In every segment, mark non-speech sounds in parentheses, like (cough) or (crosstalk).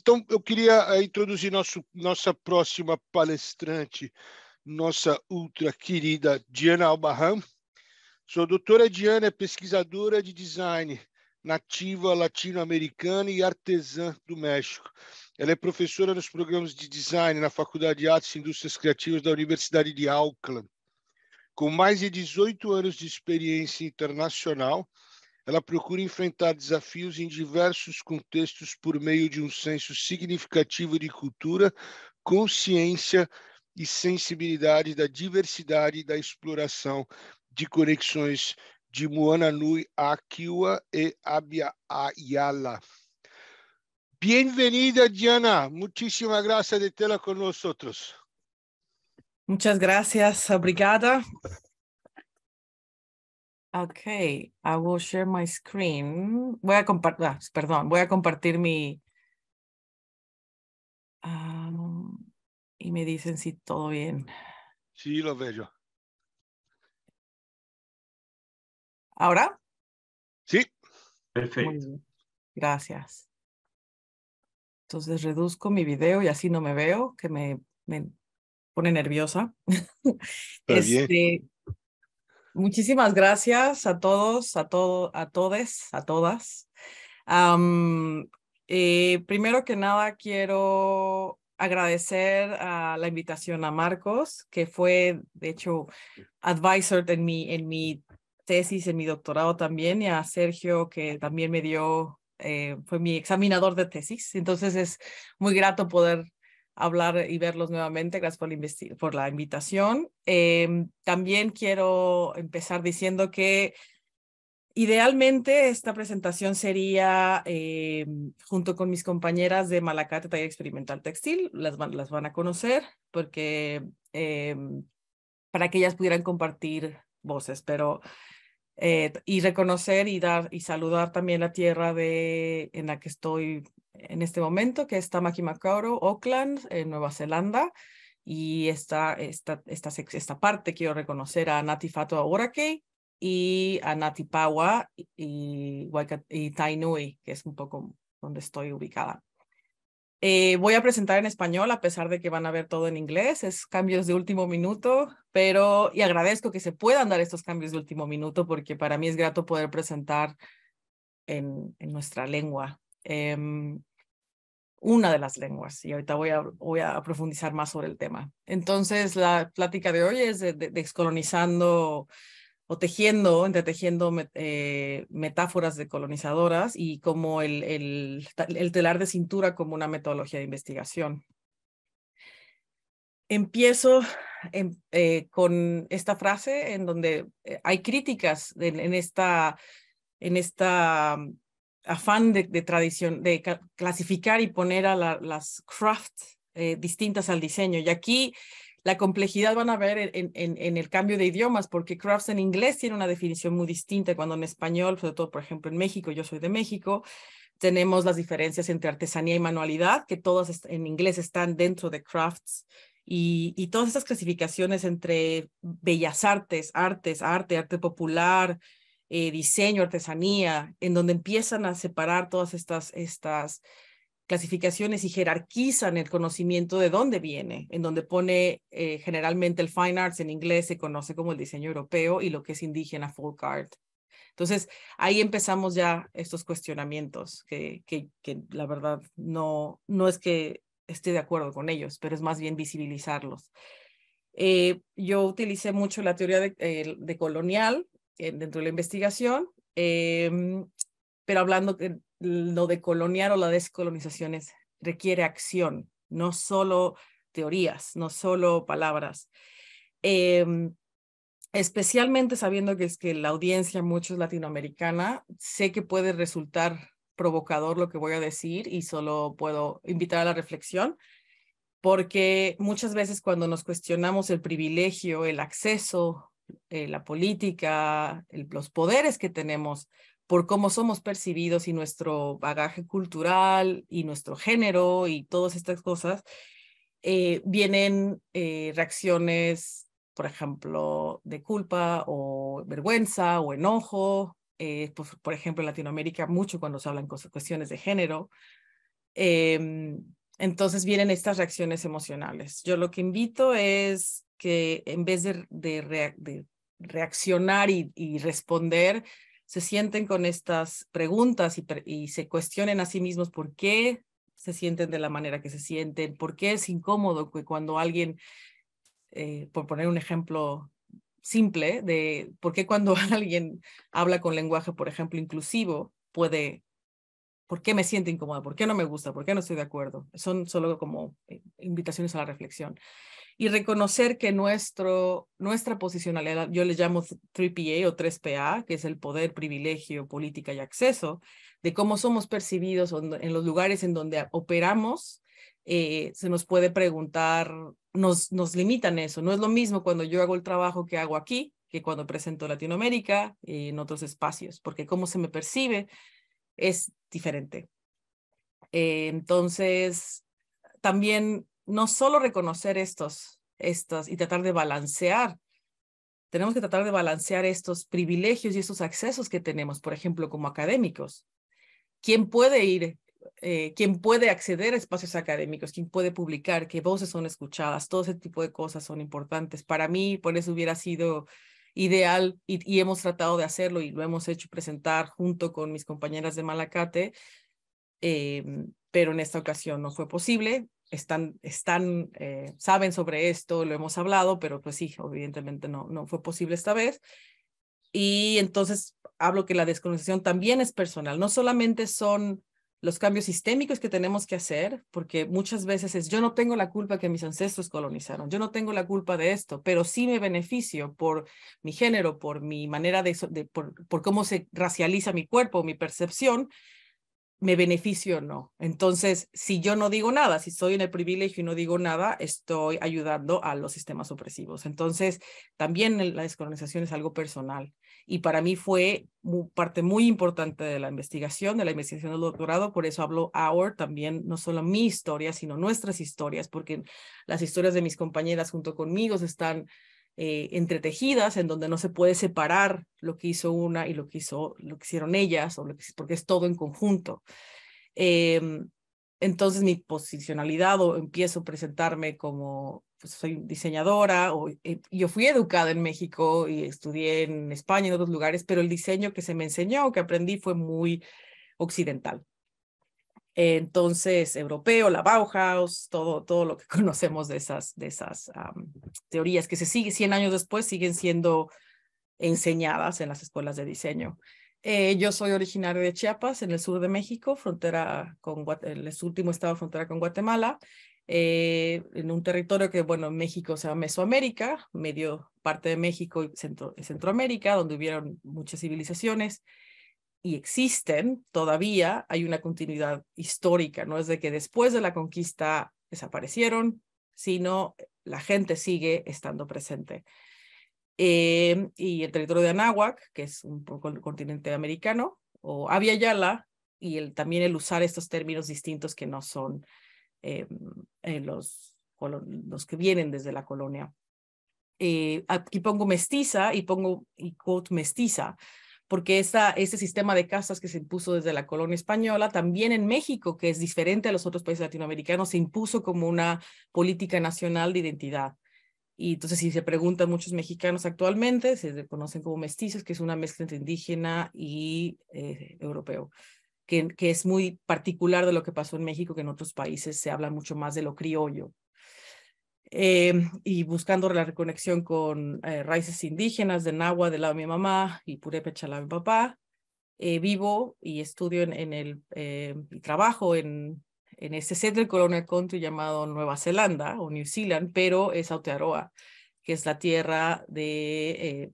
Então, eu queria eh, introduzir nosso, nossa próxima palestrante, nossa ultra querida Diana Albarram. Sou doutora Diana, é pesquisadora de design, nativa latino-americana e artesã do México. Ela é professora nos programas de design na Faculdade de Artes e Indústrias Criativas da Universidade de Auckland. Com mais de 18 anos de experiência internacional, ela procura enfrentar desafios em diversos contextos por meio de um senso significativo de cultura, consciência e sensibilidade da diversidade e da exploração de conexões de Moana Nui, Akiwa e Abiyala. vinda Diana. Muitíssima graça de tê-la conosco. Muchas Obrigada. Okay, I will share my screen. Voy a compartir, ah, perdón, voy a compartir mi... y me dicen si todo bien. Sí, lo veo yo. ¿Ahora? Sí. Perfecto. Gracias. Entonces reduzco mi video y así no me veo, que me, pone nerviosa. (laughs) Está bien. Este, Muchísimas gracias a todos, a todos, a a todas. Eh, primero que nada, quiero agradecer a la invitación a Marcos, que fue, de hecho, advisor en mi, en mi tesis, en mi doctorado también, y a Sergio, que también me dio, eh, fue mi examinador de tesis. Entonces es muy grato poder hablar y verlos nuevamente. Gracias por la, invitación. Em, también quiero empezar diciendo que idealmente esta presentación sería em, junto con mis compañeras de Malacate Taller Experimental Textil. Las van, a conocer porque em, para que ellas pudieran compartir voces, pero eh, y reconocer y dar y saludar también la tierra de, en la que estoy en este momento, que es Tamaki Makaurau, Auckland, en Nueva Zelanda. Y esta, esta, esta, esta parte quiero reconocer a Nati Fatua y a Nati Pawa y, y Tainui, que es un poco donde estoy ubicada. Eh, voy a presentar en español, a pesar de que van a ver todo en inglés, es cambios de último minuto, pero y agradezco que se puedan dar estos cambios de último minuto porque para mí es grato poder presentar en, nuestra lengua, em, una de las lenguas, y ahorita voy a, voy a profundizar más sobre el tema. Entonces, la plática de hoy es de, de Descolonizando o tejiendo, entretejiendo eh, metáforas de colonizadoras y como el, el, telar de cintura como una metodología de investigación empiezo eh, con esta frase en donde eh, hay críticas en, esta en esta mm, afán de, tradición de clasificar y poner a las crafts distintas al diseño y aquí la complejidad van a ver en, el cambio de idiomas, porque crafts en inglés tiene una definición muy distinta cuando en español, sobre todo, por ejemplo, en México, yo soy de México, tenemos las diferencias entre artesanía y manualidad, que todas en inglés están dentro de crafts, y, todas esas clasificaciones entre bellas artes, artes, arte, arte popular, eh, diseño, artesanía, en donde empiezan a separar todas estas, estas clasificaciones y jerarquizan el conocimiento de dónde viene, en donde pone eh, generalmente el fine arts en inglés se conoce como el diseño europeo y lo que es indígena folk art. Entonces, ahí empezamos ya estos cuestionamientos que, que, la verdad no, no es que esté de acuerdo con ellos, pero es más bien visibilizarlos. Eh, yo utilicé mucho la teoría de, eh, colonial dentro de la investigación, em, pero hablando lo de coloniar o la descolonización requiere acción, no solo teorías, no solo palabras. Em, especialmente sabiendo que es que la audiencia mucho es latinoamericana, sé que puede resultar provocador lo que voy a decir y solo puedo invitar a la reflexión, porque muchas veces cuando nos cuestionamos el privilegio, el acceso, eh, la política, los poderes que tenemos, por cómo somos percibidos y nuestro bagaje cultural y nuestro género y todas estas cosas, eh, vienen eh, reacciones, por ejemplo, de culpa o vergüenza o enojo. Eh, pues, por, ejemplo, en Latinoamérica mucho cuando se hablan cosas, cuestiones de género. Em, entonces vienen estas reacciones emocionales. Yo lo que invito es que en vez de, reaccionar y, y responder, se sienten con estas preguntas y, se cuestionen a sí mismos por qué se sienten de la manera que se sienten, por qué es incómodo que cuando alguien, eh, por poner un ejemplo simple, de por qué cuando (laughs) alguien habla con lenguaje, por ejemplo, inclusivo, puede ¿Por qué me siento incómoda? ¿Por qué no me gusta? ¿Por qué no estoy de acuerdo? Son solo como eh, invitaciones a la reflexión y reconocer que nuestro, nuestra posicionalidad, yo le llamo 3PA o 3PA, que es el poder, privilegio, política y acceso, de cómo somos percibidos en los lugares en donde operamos, eh, se nos puede preguntar, nos, nos limitan eso. No es lo mismo cuando yo hago el trabajo que hago aquí que cuando presento Latinoamérica eh, en otros espacios, porque cómo se me percibe es diferente. Eh, entonces, también no solo reconocer estos, estos y tratar de balancear, tenemos que tratar de balancear estos privilegios y estos accesos que tenemos, por ejemplo, como académicos. ¿Quién puede ir eh, ¿Quién puede acceder a espacios académicos, ¿Quién puede publicar, qué voces son escuchadas, todo ese tipo de cosas son importantes. Para mí, por eso hubiera sido ideal y, hemos tratado de hacerlo y lo hemos hecho presentar junto con mis compañeras de Malacate, em, pero en esta ocasión no fue posible están, están eh, saben sobre esto, lo hemos hablado, pero pues sí, evidentemente no, no fue posible esta vez. Y entonces hablo que la descolonización también es personal, no solamente son los cambios sistémicos que tenemos que hacer, porque muchas veces es yo no tengo la culpa que mis ancestros colonizaron, yo no tengo la culpa de esto, pero sí me beneficio por mi género, por mi manera de, por, cómo se racializa mi cuerpo, mi percepción, me beneficio o no. Entonces, si yo no digo nada, si estoy en el privilegio y no digo nada, estoy ayudando a los sistemas opresivos. Entonces, también la descolonización es algo personal. Y para mí fue parte muy importante de la investigación, de la investigación del doctorado. Por eso hablo ahora también, no solo mi historia, sino nuestras historias, porque las historias de mis compañeras junto conmigo están eh, entretejidas, en donde no se puede separar lo que hizo una y lo que, hizo, lo que hicieron ellas, o porque es todo en conjunto. Em, entonces mi posicionalidad o empiezo a presentarme como pues, soy diseñadora o eh, yo fui educada en México y estudié en España y en otros lugares, pero el diseño que se me enseñó, o que aprendí fue muy occidental entonces, europeo, la Bauhaus, todo, todo lo que (laughs) conocemos de esas, de esas teorías que se siguen 100 años después siguen siendo enseñadas en las escuelas de diseño. Eh, yo soy originario de Chiapas, en el sur de México, frontera con el último estado frontera con Guatemala, eh, en un territorio que, bueno, México se llama Mesoamérica, medio parte de México y Centro, Centroamérica, donde hubieron muchas civilizaciones y existen todavía, hay una continuidad histórica, no es de que después de la conquista desaparecieron, sino la gente sigue estando presente. Eh, y el territorio de Anáhuac, que es un poco el continente americano, o Abya y el, también el usar estos términos distintos que no son eh, eh, los, los que vienen desde la colonia. aquí pongo mestiza y pongo y quote mestiza porque ese sistema de casas que se impuso desde la colonia española, también en México, que es diferente a los otros países latinoamericanos, se impuso como una política nacional de identidad. Y entonces, si se preguntan muchos mexicanos actualmente, se conocen como mestizos, que es una mezcla entre indígena y eh, europeo, que es muy particular de lo que pasó en México, que en otros países se habla mucho más de lo criollo, Em, y buscando la reconexión con eh, raíces indígenas de Nahua de lado de mi mamá y Purépecha del lado de mi papá. Eh, vivo y estudio en, el eh, y trabajo en, en este centro del Colonial Country llamado Nueva Zelanda o New Zealand, pero es Aotearoa que es la tierra de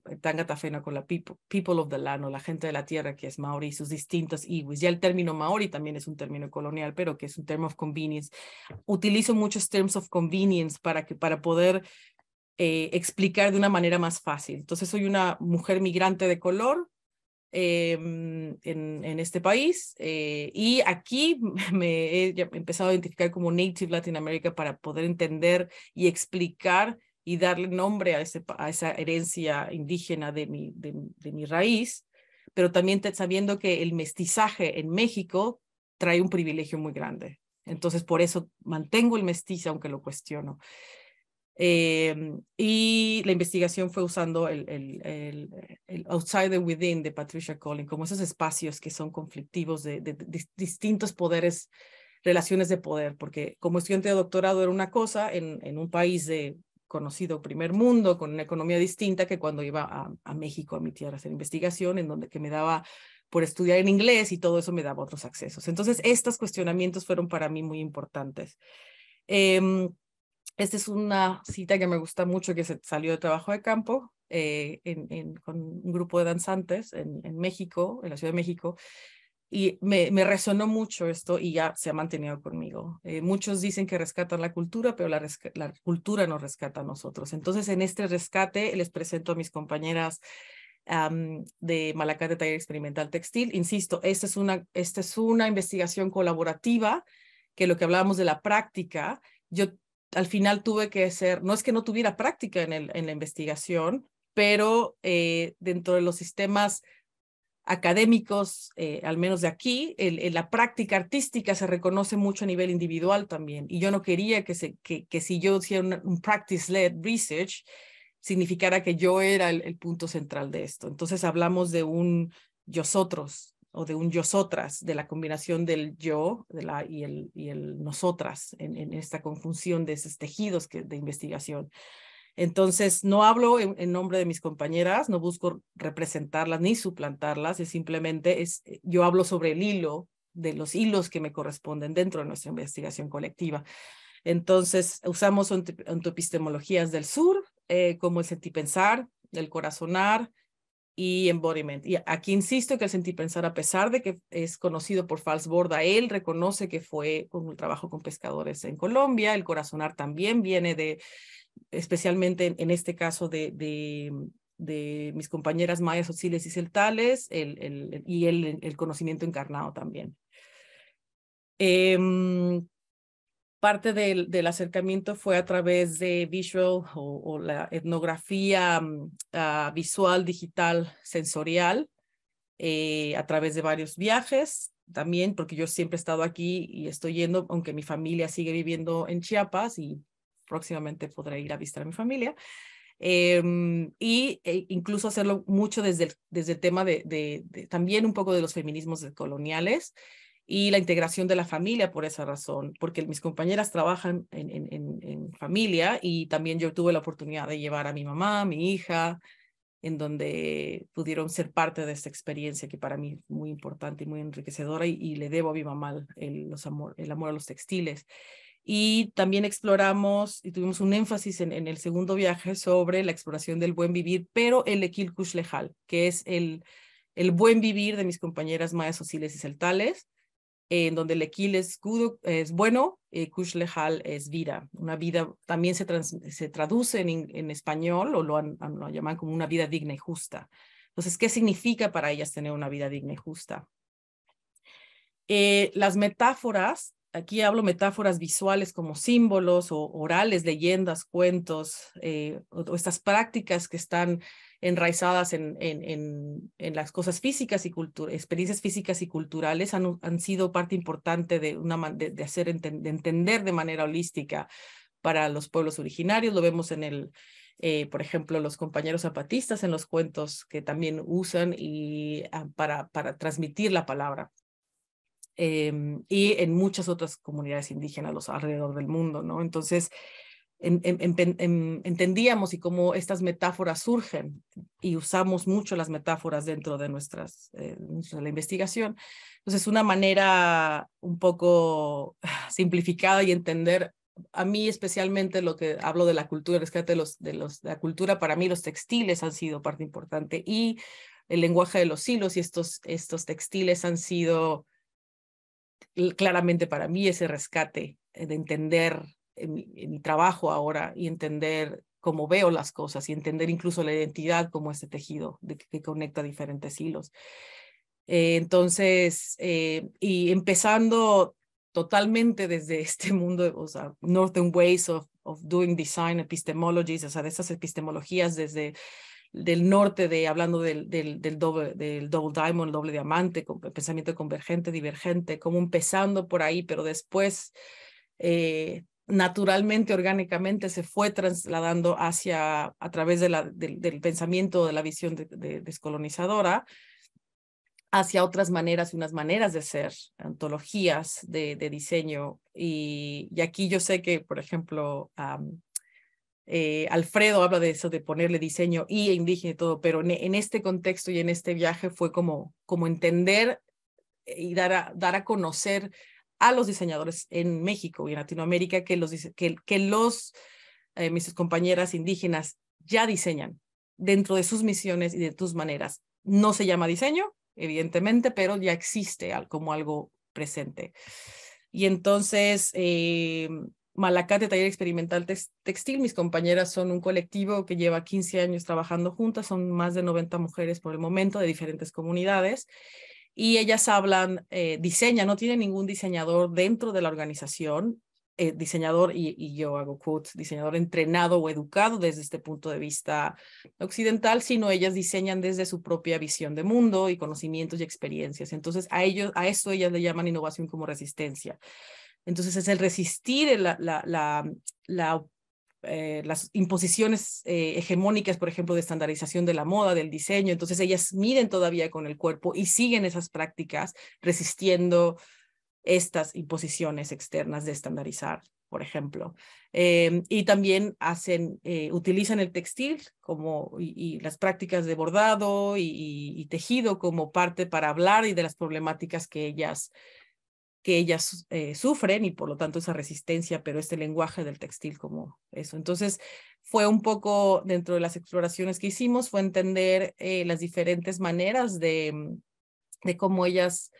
eh, Tangatafena con la people, of the land o la gente de la tierra, que es maori y sus distintos iwis. Ya el término maori también es un término colonial, pero que es un term of convenience. Utilizo muchos terms of convenience para, que, para poder eh, explicar de una manera más fácil. Entonces, soy una mujer migrante de color, em, en, en, este país eh, y aquí (laughs) me he empezado a identificar como Native Latin America para poder entender y explicar y darle nombre a, ese, a esa herencia indígena de mi, de, mi raíz, pero también sabiendo que el mestizaje en México trae un privilegio muy grande. Entonces, por eso mantengo el mestizo, aunque lo cuestiono. Em, y la investigación fue usando el, el, Outside Within de Patricia Collins, como esos espacios que son conflictivos de, de, distintos poderes, relaciones de poder, porque como estudiante de doctorado era una cosa en, en un país de conocido primer mundo, con una economía distinta que cuando iba a, México, a mi tierra, a hacer investigación, en donde que me daba por estudiar en inglés y todo eso me daba otros accesos. Entonces, estos cuestionamientos fueron para mí muy importantes. Em, esta es una cita que me gusta mucho, que se salió de trabajo de campo eh, en, con un grupo de danzantes en México, en la Ciudad de México, y me, me, resonó mucho esto y ya se ha mantenido conmigo. Eh, muchos dicen que rescatan la cultura, pero la, cultura no rescata a nosotros. Entonces, en este rescate les presento a mis compañeras de Malacate Taller Experimental Textil. Insisto, esta es, una, esta es una investigación colaborativa, que lo que hablábamos de la práctica, yo al final tuve que ser, no es que no tuviera práctica en, el, en la investigación, pero eh, dentro de los sistemas académicos, eh, al menos de aquí, la práctica artística se reconoce mucho a nivel individual también. Y yo no quería que, si yo hiciera un, practice-led research, significara que yo era el, punto central de esto. Entonces hablamos de un yo-sotros o de un yo-sotras, de la combinación del yo y, el, y el nosotras en, esta conjunción de esos tejidos de investigación. Entonces, no hablo en, nombre de mis compañeras, no busco representarlas ni suplantarlas, es simplemente, es, eh, yo hablo sobre el hilo, de los hilos que me corresponden dentro de nuestra investigación colectiva. Entonces, usamos ontopistemologías del sur, eh, como el sentipensar, el corazonar y embodiment. Y aquí insisto que el sentipensar, a pesar de que es conocido por borda él reconoce que fue con un trabajo con pescadores en Colombia. El corazonar también viene de especialmente en, este caso de, mis compañeras mayas oxiles y Celtales, y el, el, conocimiento encarnado también. Em, parte del, acercamiento fue a través de visual o, la etnografía mm, ah, visual, digital, sensorial, eh, a través de varios viajes también, porque yo siempre he estado aquí y estoy yendo, aunque mi familia sigue viviendo en Chiapas y próximamente podré ir a visitar a mi familia. Em, y eh, incluso hacerlo mucho desde el, desde tema de, también un poco de los feminismos coloniales y la integración de la familia por esa razón, porque mis compañeras trabajan en, familia y también yo tuve la oportunidad de llevar a mi mamá, mi hija, en donde pudieron ser parte de esta experiencia que para mí es muy importante y muy enriquecedora y, le debo a mi mamá los amor, el amor a los textiles y también exploramos y tuvimos un énfasis en, el segundo viaje sobre la exploración del buen vivir, pero el Equil Lejal, que es el, el buen vivir de mis compañeras mayas ociles y celtales, en donde el Equil es, bueno, y eh, es vida. Una vida también se, traduce en, español o lo, llaman como una vida digna y justa. Entonces, ¿qué significa para ellas tener una vida digna y justa? Eh, las metáforas aquí hablo metáforas visuales como símbolos o orales, leyendas, cuentos, eh, o, estas prácticas que están enraizadas en, las cosas físicas y culturales, experiencias físicas y culturales han, sido parte importante de, hacer entender de manera holística para los pueblos originarios. Lo vemos en el, eh, por ejemplo, los compañeros zapatistas en los cuentos que también usan y, ah, para transmitir la palabra. Em, y en muchas otras comunidades indígenas los alrededor del mundo, ¿no? Entonces, entendíamos y cómo estas metáforas surgen y usamos mucho las metáforas dentro de nuestras eh, de la investigación. Entonces, una manera un poco (sighs) simplificada y entender a mí especialmente lo que hablo de la cultura, rescate los de los de la cultura, para mí los textiles han sido parte importante y el lenguaje de los hilos y estos estos textiles han sido claramente para mí ese rescate eh, de entender eh, eh, mi, trabajo ahora y entender cómo veo las cosas y entender incluso la identidad como ese tejido que conecta diferentes hilos. entonces, y empezando totalmente desde (laughs) este mundo, o sea, Northern Ways of, of Doing Design, Epistemologies, o sea, de esas epistemologías desde del norte, de, hablando del, del, doble, double diamond, el doble diamante, el pensamiento convergente, divergente, como empezando por ahí, pero después eh, naturalmente, orgánicamente, se fue trasladando hacia, a través del, pensamiento, de la visión de, descolonizadora, hacia otras maneras, y unas maneras de ser, antologías de, diseño. Y, aquí yo sé que, por ejemplo, eh, Alfredo habla de eso, de ponerle diseño y indígena y todo, pero en, este contexto y en este viaje fue como, como entender eh, y dar a, dar a conocer a los diseñadores en México y en Latinoamérica que los, que, los eh, mis compañeras indígenas ya diseñan dentro de sus misiones y de tus maneras. No se llama diseño, evidentemente, pero ya existe como algo presente. Y entonces, eh, Malacate Taller Experimental Textil. Mis compañeras son un colectivo que lleva 15 años trabajando juntas, son más de 90 mujeres por el momento de diferentes comunidades y ellas hablan, eh, diseñan, no tiene ningún diseñador dentro de la organización, eh, diseñador, y, yo hago quotes, diseñador entrenado o educado desde este punto de vista occidental, sino ellas diseñan desde su propia visión de mundo y conocimientos y experiencias. Entonces a ellos, a eso ellas le llaman innovación como resistencia. Entonces es el resistir eh, las imposiciones eh, hegemónicas, por ejemplo, de estandarización de la moda, del diseño. Entonces ellas miden todavía con el cuerpo y siguen esas prácticas resistiendo estas imposiciones externas de estandarizar, por ejemplo. Em, y también hacen, eh, utilizan el textil como, y, las prácticas de bordado y, y, tejido como parte para hablar y de las problemáticas que ellas que ellas eh, sufren y por lo tanto esa resistencia, pero este lenguaje del textil como eso. Entonces, fue un poco dentro de las exploraciones que hicimos, fue entender eh, las diferentes maneras de, mm, de cómo ellas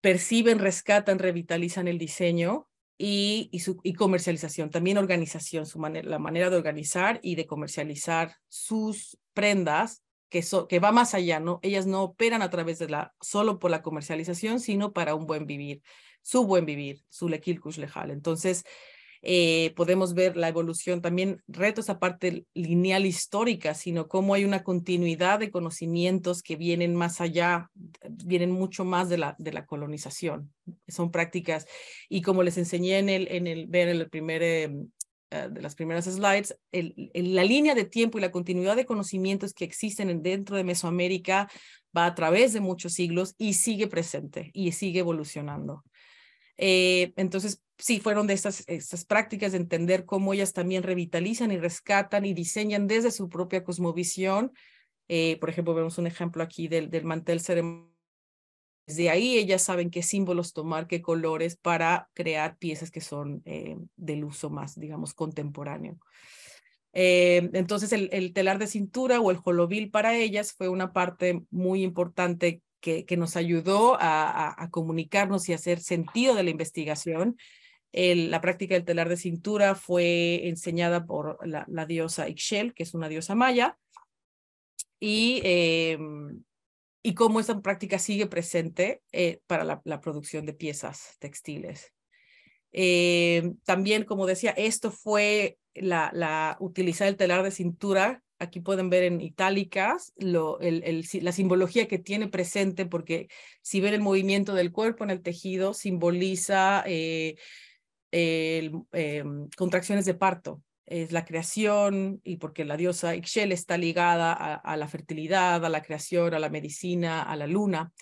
perciben, rescatan, revitalizan el diseño y, su, y comercialización, también organización, su la manera de organizar y de comercializar sus prendas que, va más allá, ¿no? Ellas no operan a través de la, solo por la comercialización, sino para un buen vivir, su buen vivir, su lequilcus lejal. Entonces, eh, podemos ver la evolución también, retos esa parte lineal histórica, sino cómo hay una continuidad de conocimientos que vienen más allá, vienen mucho más de la, de la colonización. Son prácticas y como les enseñé en el, en el, el primer em, eh, de las primeras slides, la línea de tiempo y la continuidad de conocimientos que existen dentro de Mesoamérica va a través de muchos siglos y sigue presente y sigue evolucionando. Eh, entonces, sí, fueron de estas, estas prácticas de entender cómo ellas también revitalizan y rescatan y diseñan desde su propia cosmovisión. Eh, por ejemplo, vemos un ejemplo aquí del, del mantel ceremonial desde ahí ellas saben qué símbolos tomar, qué colores para crear piezas que son eh, del uso más, digamos, contemporáneo. Eh, entonces, el, telar de cintura o el jolobil para ellas fue una parte muy importante que, nos ayudó a, comunicarnos y hacer sentido de la investigación. la práctica del telar de cintura fue enseñada por la, diosa Ixchel, que es una diosa maya, y em, y cómo esta práctica sigue presente eh, para la, producción de piezas textiles. Eh, también, como decía, esto fue la, utilizar el telar de cintura. Aquí pueden ver en itálicas la simbología que tiene presente, porque si ven el movimiento del cuerpo en el tejido, simboliza eh, em, contracciones de parto, es la creación y porque la diosa Ixchel está ligada a, la fertilidad, a la creación, a la medicina, a la luna.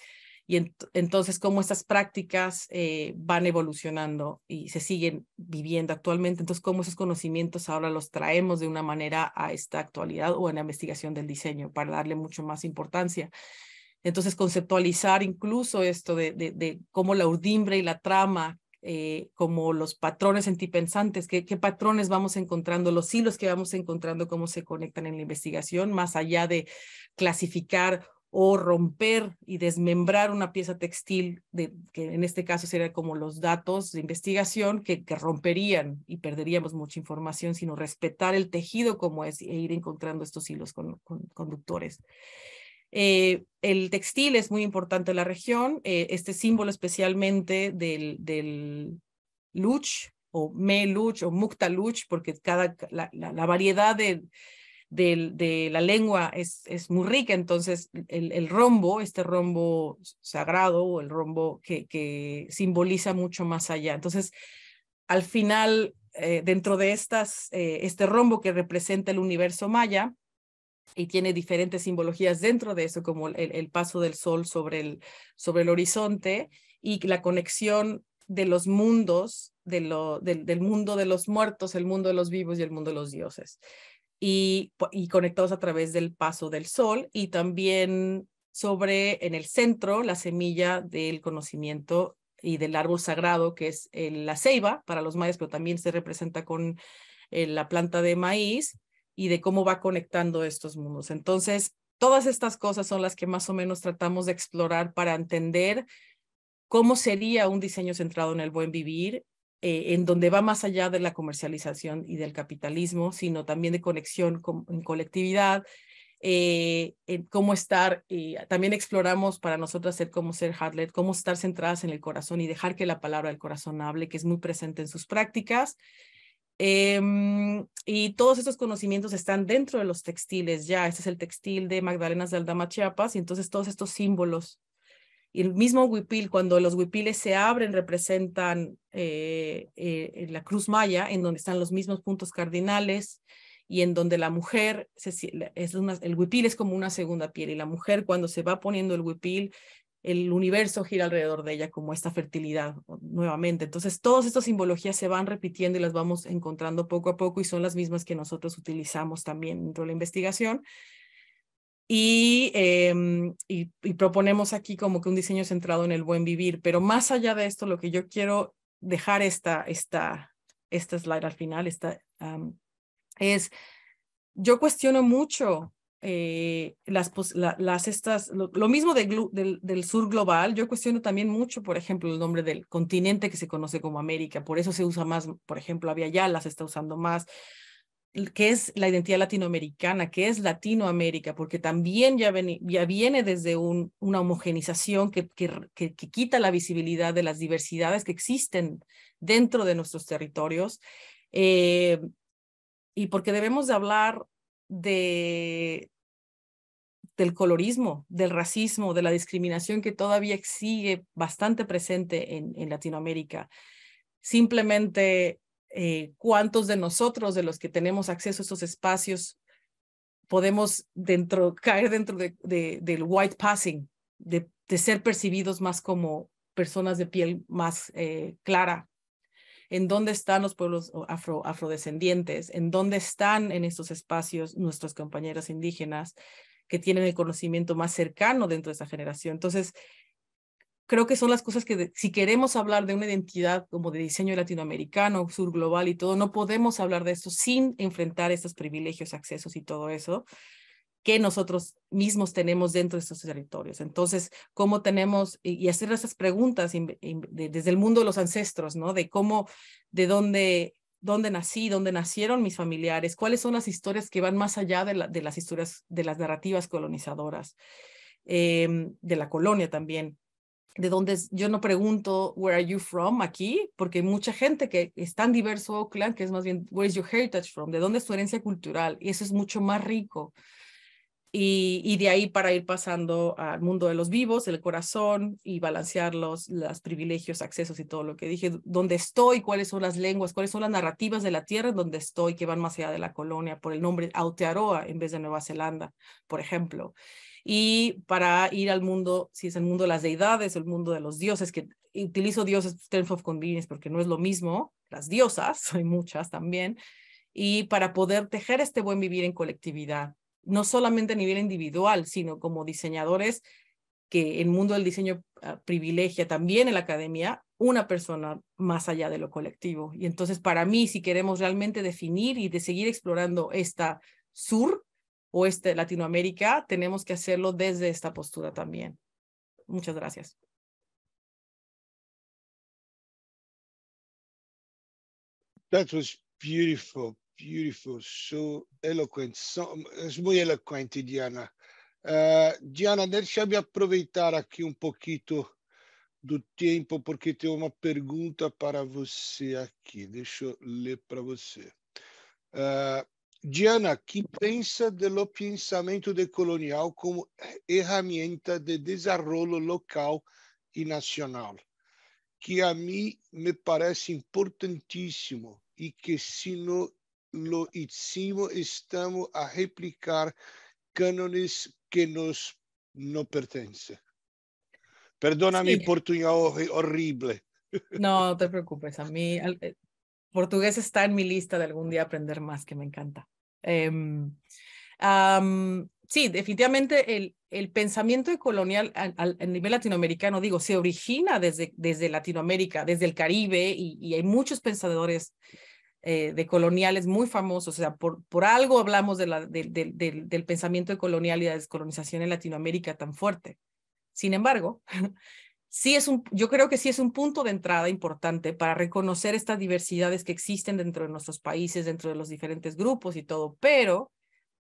Y entonces cómo estas prácticas eh, van evolucionando y se siguen viviendo actualmente. Entonces cómo esos conocimientos ahora los traemos de una manera a esta actualidad o en la investigación del diseño para darle mucho más importancia. Entonces, conceptualizar incluso esto de, de, de, cómo la urdimbre y la trama eh, como los patrones antipensantes, qué, patrones vamos encontrando, los hilos que vamos encontrando, cómo se conectan en la investigación, más allá de clasificar o romper y desmembrar una pieza textil, que en este caso sería como los datos de investigación que, romperían y perderíamos mucha información, sino respetar el tejido como es e ir encontrando estos hilos con, conductores. Eh, el textil es muy importante en la región, eh, este símbolo especialmente del, del luch o luch o muktaluch, porque cada, la, variedad de, la lengua es, muy rica, entonces el, rombo, este rombo sagrado o el rombo que, simboliza mucho más allá. Entonces, al final, eh, dentro de estas, este rombo que representa el universo maya, y tiene diferentes simbologías dentro de eso, como el, paso del sol sobre el, sobre el horizonte y la conexión de los mundos, de lo, del, mundo de los muertos, el mundo de los vivos y el mundo de los dioses. Y, conectados a través del paso del sol y también sobre en el centro la semilla del conocimiento y del árbol sagrado que es eh, la ceiba para los mayas, pero también se representa con eh, la planta de maíz y de cómo va conectando estos mundos. Entonces, todas estas cosas son las que más o menos tratamos de explorar para entender cómo sería un diseño centrado en el buen vivir, eh, en donde va más allá de la comercialización y del capitalismo, sino también de conexión en colectividad, eh, en cómo estar, eh, también exploramos para nosotras ser como ser Harlet, cómo estar centradas en el corazón y dejar que la palabra del corazón hable, que es muy presente en sus prácticas. Em, y todos estos conocimientos están dentro de los textiles ya. Este es el textil de Magdalena de Aldama, Chiapas, y entonces todos estos símbolos. Y el mismo huipil, cuando los huipiles se abren, representan eh, eh, la cruz maya, en donde están los mismos puntos cardinales y en donde la mujer, es el huipil es como una segunda piel y la mujer cuando se va poniendo el huipil el universo gira alrededor de ella como esta fertilidad nuevamente. Entonces, todas estas simbologías se van repitiendo y las vamos encontrando poco a poco y son las mismas que nosotros utilizamos también dentro de la investigación. Y, em, y, proponemos aquí como que un diseño centrado en el buen vivir, pero más allá de esto, lo que yo quiero dejar esta, esta, esta slide al final es, yo cuestiono mucho eh, las, las estas, lo, mismo de del, sur global, yo cuestiono también mucho, por ejemplo, el nombre del continente que se conoce como América, por eso se usa más, por ejemplo, había ya las está usando más, que es la identidad latinoamericana, que es Latinoamérica, porque también ya, ya viene desde una homogenización que, que, que, quita la visibilidad de las diversidades que existen dentro de nuestros territorios. Eh, y porque debemos de hablar de, del colorismo, del racismo, de la discriminación que todavía sigue bastante presente en, Latinoamérica. Simplemente, eh, ¿cuántos de nosotros, de los que tenemos acceso a estos espacios, podemos dentro, caer dentro del white passing, de, ser percibidos más como personas de piel más eh, clara? ¿En dónde están los pueblos afrodescendientes? ¿En dónde están en estos espacios nuestros compañeros indígenas? que tienen el conocimiento más cercano dentro de esa generación. Entonces, creo que son las cosas que si queremos hablar de una identidad como de diseño latinoamericano, sur global y todo, no podemos hablar de eso sin enfrentar estos privilegios, accesos y todo eso que nosotros mismos tenemos dentro de estos territorios. Entonces, cómo tenemos y hacer esas preguntas desde el mundo de los ancestros, ¿no? De cómo, de dónde dónde nací, dónde nacieron mis familiares, cuáles son las historias que van más allá de, las historias, de las narrativas colonizadoras, em, de la colonia también. De dónde yo no pregunto, where are you from aquí, porque mucha gente que es tan diverso Oakland, que es más bien, where is your heritage from, de dónde es tu herencia cultural, y eso es mucho más rico. Y, de ahí para ir pasando al mundo de los vivos, el corazón y balancear los, privilegios, accesos y todo lo que dije, dónde estoy, cuáles son las lenguas, cuáles son las narrativas de la tierra donde estoy que van más allá de la colonia, por el nombre Aotearoa en vez de Nueva Zelanda, por ejemplo. Y para ir al mundo, si es el mundo de las deidades, el mundo de los dioses, que utilizo dioses, strength of convenience, porque no es lo mismo, las diosas, (laughs) hay muchas también, y para poder tejer este buen vivir en colectividad no solamente a nivel individual, sino como diseñadores que el mundo del diseño ah, privilegia también en la academia una persona más allá de lo colectivo. Y entonces para mí, si queremos realmente definir y de seguir explorando esta sur o este Latinoamérica, tenemos que hacerlo desde esta postura también. Muchas gracias. That was beautiful. beautiful, so eloquent, so, muito eloquente, Diana. Uh, Diana, deixa-me aproveitar aqui um pouquinho do tempo, porque tem uma pergunta para você aqui. Deixa eu ler para você. Uh, Diana, que pensa do pensamento decolonial como ferramenta de desenvolvimento local e nacional? Que a mim me parece importantíssimo e que se não lo hicimos, estamos a replicar cánones que nos no pertenecen. Perdóname sí. mi portugués horrible. No, te preocupes, a mí eh, portugués está en mi lista de algún día aprender más, que me encanta. Em, sí, definitivamente el, el pensamiento colonial a, nivel latinoamericano, digo, se origina desde, desde Latinoamérica, desde el Caribe, y, y hay muchos pensadores eh, de coloniales muy famosos, o sea, por, por algo hablamos de del, pensamiento de colonial y la descolonización en Latinoamérica tan fuerte. Sin embargo, (laughs) sí es un, yo creo que sí es un punto de entrada importante para reconocer estas diversidades que existen dentro de nuestros países, dentro de los diferentes grupos y todo, pero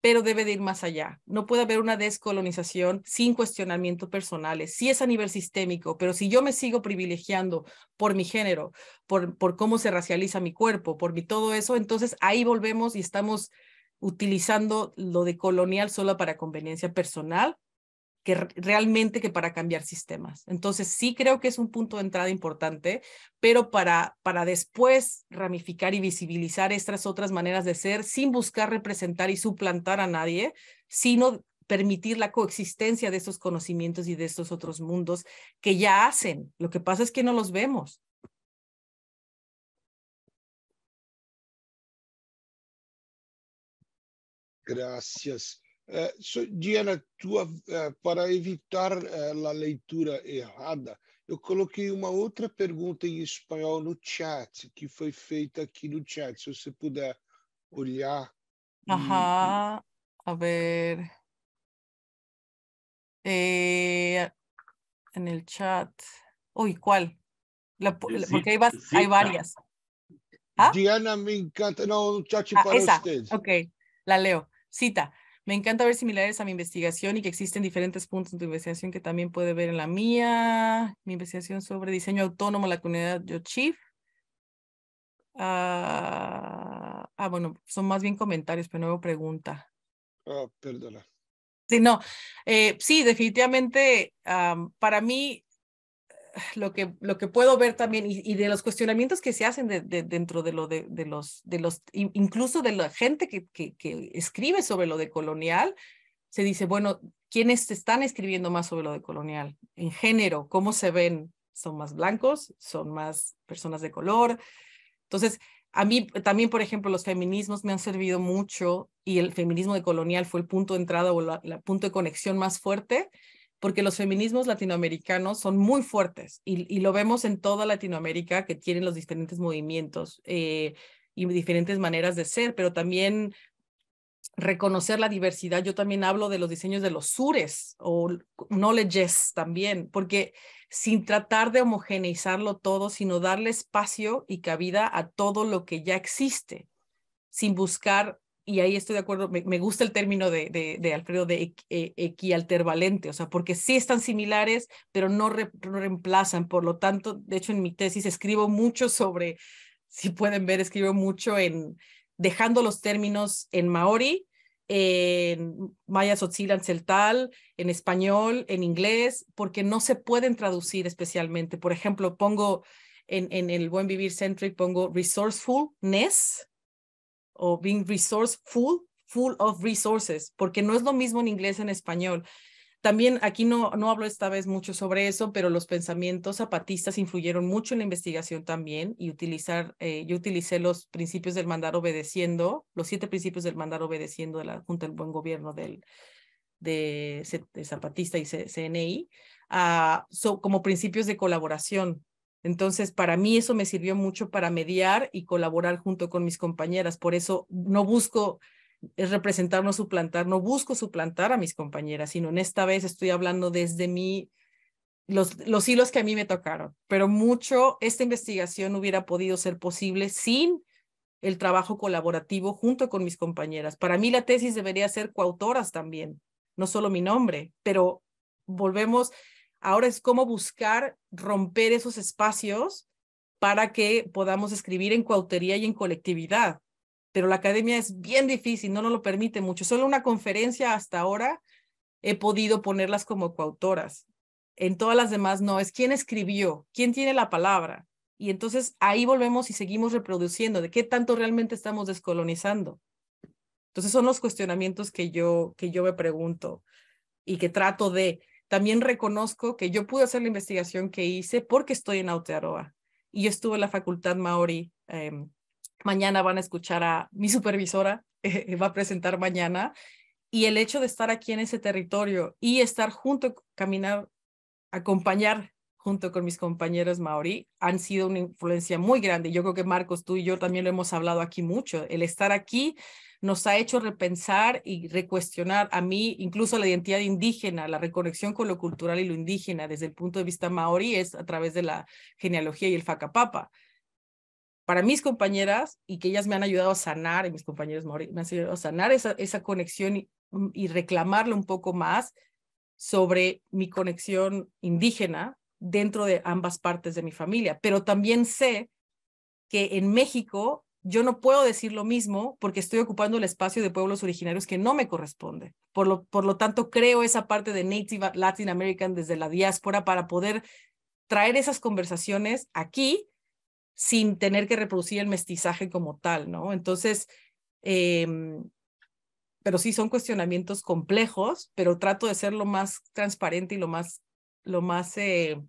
pero debe de ir más allá. No puede haber una descolonización sin cuestionamiento personales. Sí es a nivel sistémico, pero si yo me sigo privilegiando por mi género, por, por cómo se racializa mi cuerpo, por todo eso, entonces ahí volvemos y estamos utilizando lo de colonial solo para conveniencia personal que realmente que para cambiar sistemas. Entonces sí creo que es un punto de entrada importante, pero para, para después ramificar y visibilizar estas otras maneras de ser sin buscar representar y suplantar a nadie, sino permitir la coexistencia de estos conocimientos y de estos otros mundos que ya hacen. Lo que pasa es que no los vemos. Gracias. Eh, Diana, tua, eh, para evitar eh, a leitura errada, eu coloquei uma outra pergunta em espanhol no chat, que foi feita aqui no chat. Se você puder olhar. Ajá, a ver. Eh, en el chat. Uy, ¿cuál? La, la, porque hay, vai, hay varias. ¿Ah? Diana, me encanta. No, no chat ah, para esa. usted. Ok, la leo. Cita. Me encanta ver similares a mi investigación y que existen diferentes puntos de investigación que también puede ver en la mía. Mi investigación sobre diseño autónomo, la comunidad Yochif. Ah, ah, bueno, son más bien comentarios, pero no pregunta. Ah, oh, perdón. perdona. Sí, no. Eh, sí, definitivamente para mí lo que, lo que puedo ver también y, de los cuestionamientos que se hacen dentro de lo de, los, de los, incluso de la gente que, que, que escribe sobre lo de colonial, se dice, bueno, ¿quiénes están escribiendo más sobre lo de colonial? En género, ¿cómo se ven? ¿Son más blancos? ¿Son más personas de color? Entonces, a mí también, por ejemplo, los feminismos me han servido mucho y el feminismo de colonial fue el punto de entrada o el punto de conexión más fuerte porque los feminismos latinoamericanos son muy fuertes y, lo vemos en toda Latinoamérica que tienen los diferentes movimientos eh, y diferentes maneras de ser, pero también reconocer la diversidad. Yo también hablo de los diseños de los sures o knowledges también, porque sin tratar de homogeneizarlo todo, sino darle espacio y cabida a todo lo que ya existe, sin buscar y ahí estoy de acuerdo, me, gusta el término de, de, de Alfredo de eh, equialtervalente, o sea, porque sí están similares, pero no, reemplazan. Por lo tanto, de hecho, en mi tesis escribo mucho sobre, (laughs) si pueden ver, escribo mucho en dejando los términos en maori, en maya en celtal, en español, en inglés, porque no se pueden traducir especialmente. Por ejemplo, pongo en, en el Buen Vivir Centric, pongo resourcefulness, o being resourceful, full of resources, porque no es lo mismo en inglés en español. También aquí no, no hablo esta vez mucho sobre eso, pero los pensamientos zapatistas influyeron mucho en la investigación también y utilizar, eh, yo utilicé los principios del mandar obedeciendo, los siete principios del mandar obedeciendo de la Junta del Buen Gobierno del, de, Zapatista y CNI, ah, como principios de colaboración entonces, para mí eso me sirvió mucho para mediar y colaborar junto con mis compañeras. Por eso no busco eh, representar, no suplantar, no busco suplantar a mis compañeras, sino en esta vez estoy hablando desde mí los, los hilos que a mí me tocaron. Pero mucho esta investigación hubiera podido ser posible sin el trabajo colaborativo junto con mis compañeras. Para mí la tesis debería ser coautoras también, no solo mi nombre, pero volvemos, Ahora es cómo buscar romper esos espacios para que podamos escribir en coautoría y en colectividad. Pero la academia es bien difícil, no nos lo permite mucho. Solo una conferencia hasta ahora he podido ponerlas como coautoras. En todas las demás no, es quién escribió, quién tiene la palabra. Y entonces ahí volvemos y seguimos reproduciendo de qué tanto realmente estamos descolonizando. Entonces son los cuestionamientos que yo, que yo me pregunto y que trato de, también reconozco que yo pude hacer la investigación que hice porque estoy en Aotearoa y estuve en la facultad Maori. Em, mañana van a escuchar a mi supervisora, (laughs) eh, va a presentar mañana. Y el hecho de estar aquí en ese territorio y estar junto, caminar, acompañar junto con mis compañeros maorí, han sido una influencia muy grande. Yo creo que Marcos, tú y yo también lo hemos hablado aquí mucho. El estar aquí nos ha hecho repensar y recuestionar a mí incluso la identidad indígena, la reconexión con lo cultural y lo indígena desde el punto de vista maorí es a través de la genealogía y el facapapa. Para mis compañeras, y que ellas me han ayudado a sanar, y mis compañeros maorí me han ayudado a sanar esa, conexión y reclamarlo un poco más sobre mi conexión indígena dentro de ambas partes de mi familia, pero también sé que en México yo no puedo decir lo mismo porque estoy ocupando el espacio de pueblos originarios que no me corresponde. Por lo, por lo tanto, creo esa parte de Native Latin American desde la diáspora para poder traer esas conversaciones aquí sin tener que reproducir el mestizaje como tal, ¿no? Entonces, em, pero sí son cuestionamientos complejos, pero trato de ser lo más transparente y lo más lo más, eh,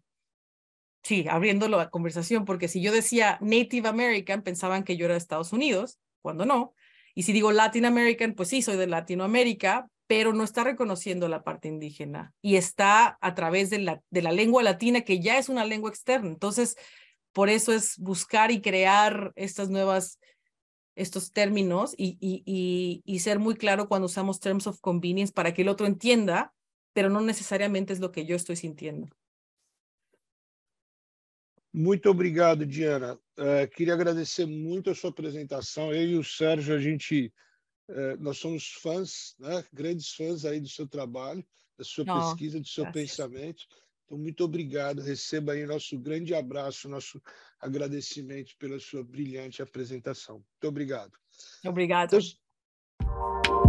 sí, abriéndolo a conversación, porque si yo decía Native American, pensaban que yo era de Estados Unidos, cuando no. Y si digo Latin American, pues sí, soy de Latinoamérica, pero no está reconociendo la parte indígena y está a través de la, de la lengua latina, que ya es una lengua externa. Entonces, por eso es buscar y crear estas nuevas estos términos y, y, y, y, ser muy claro cuando usamos terms of convenience para que el otro entienda pero no necessariamente é o que eu estou sentindo. Muito obrigado, Diana. Uh, queria agradecer muito a sua apresentação. Eu e o Sérgio, a gente, uh, nós somos fãs, né? grandes fãs aí do seu trabalho, da sua oh, pesquisa, do seu graças. pensamento. Então, muito obrigado. Receba aí nosso grande abraço, nosso agradecimento pela sua brilhante apresentação. Muito obrigado. Obrigado. Então,